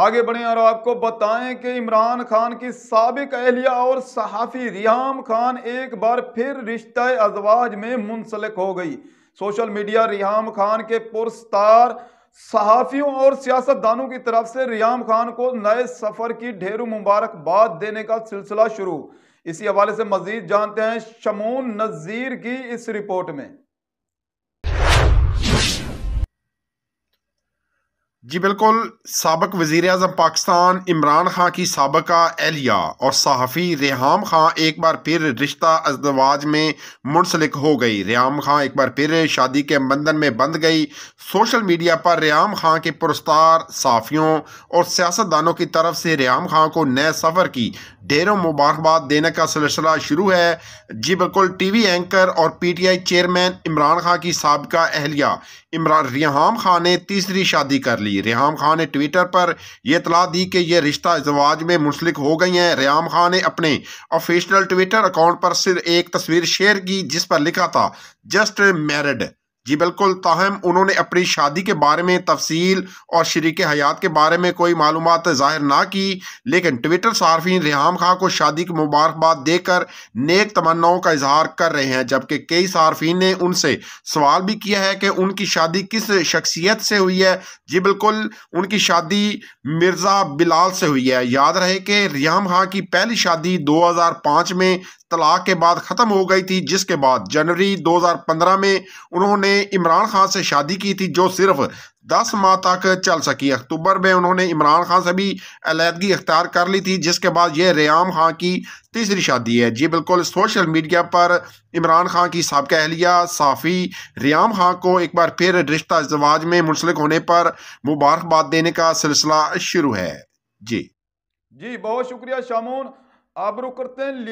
आगे बढ़ें और आपको बताएं कि इमरान खान की सबक अहलिया और सहाफ़ी रियाम खान एक बार फिर रिश्ता अजवाज में मुंसलिक हो गई सोशल मीडिया रियाम खान के पुरस्तार सहाफ़ियों और सियासतदानों की तरफ से रियाम खान को नए सफ़र की ढेरों मुबारकबाद देने का सिलसिला शुरू इसी हवाले से मज़ीद जानते हैं शमून नज़ीर की इस रिपोर्ट में जी बिल्कुल सबक वज़ी अजम पाकिस्तान इमरान खां की सबका एहलिया और सहाफ़ी रेहम खां एक बार फिर रिश्ता अजवाज में मुंसलिक हो गई रेहम खां एक बार फिर शादी के बंधन में बंध गई सोशल मीडिया पर रेहम ख़ान के पुरस्कार सहाफ़ियों और सियासतदानों की तरफ से रेहम ख़ान को नए सफ़र की ढेरों मुबारकबाद देने का सिलसिला शुरू है जी बिल्कुल टी वी एंकर और P T I chairman Imran Khan की सबका एहलिया इमरान रेहम खां ने तीसरी शादी कर ली ली रेहम खान ने ट्विटर पर यह इतला दी कि यह रिश्ता जवाज में मुंसलिक हो गई है रेहम खान ने अपने ऑफिशियल ट्विटर अकाउंट पर सिर्फ एक तस्वीर शेयर की जिस पर लिखा था जस्ट मैरिड जी बिल्कुल ताहम उन्होंने अपनी शादी के बारे में तफसील और शरीक हयात के बारे में कोई मालूम ज़ाहिर ना की लेकिन ट्विटर सार्फिन रिहाम खां को शादी की मुबारकबाद देकर नेक तमन्नाओं का इजहार कर रहे हैं जबकि कई सार्फिन ने उनसे सवाल भी किया है कि उनकी शादी किस शख्सियत से हुई है जी बिल्कुल उनकी शादी मिर्ज़ा बिलाल से हुई है याद रहे कि रिहाम खां की पहली शादी दो हज़ार पाँच में तलाक के बाद ख़त्म हो गई थी जिसके बाद जनवरी 2015 में उन्होंने इमरान खान से शादी की थी जो सिर्फ दस माह तक चल सकी अक्टूबर में उन्होंने इमरान खान से भी अलीहदगी इख्तियार कर ली थी जिसके बाद यह रियाम खान की तीसरी शादी है जी बिल्कुल सोशल मीडिया पर इमरान खान की सबका अहलिया साफ़ी रियाम खान को एक बार फिर रिश्ता अजवाज में मुंसलिक होने पर मुबारकबाद देने का सिलसिला शुरू है जी जी बहुत शुक्रिया शामून आप रुक करते हैं